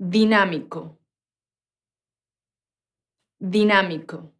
dinámico, dinámico.